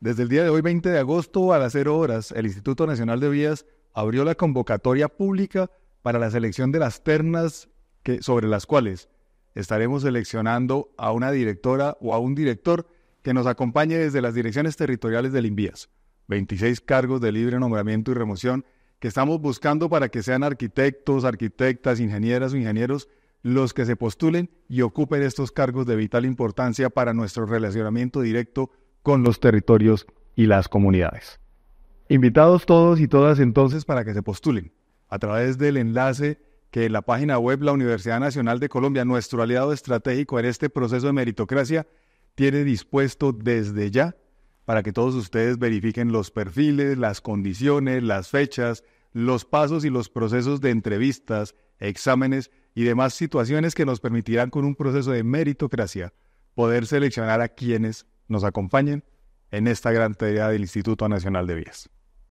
Desde el día de hoy, 20 de agosto, a las 0 horas, el Instituto Nacional de Vías abrió la convocatoria pública para la selección de las ternas sobre las cuales estaremos seleccionando a una directora o a un director que nos acompañe desde las direcciones territoriales del INVIAS. 26 cargos de libre nombramiento y remoción que estamos buscando para que sean arquitectos, arquitectas, ingenieras o ingenieros los que se postulen y ocupen estos cargos de vital importancia para nuestro relacionamiento directo con los territorios y las comunidades. Invitados todos y todas entonces para que se postulen a través del enlace que la página web la Universidad Nacional de Colombia, nuestro aliado estratégico en este proceso de meritocracia, tiene dispuesto desde ya para que todos ustedes verifiquen los perfiles, las condiciones, las fechas, los pasos y los procesos de entrevistas, exámenes y demás situaciones que nos permitirán con un proceso de meritocracia poder seleccionar a quienes nos acompañen en esta gran tarea del Instituto Nacional de Vías.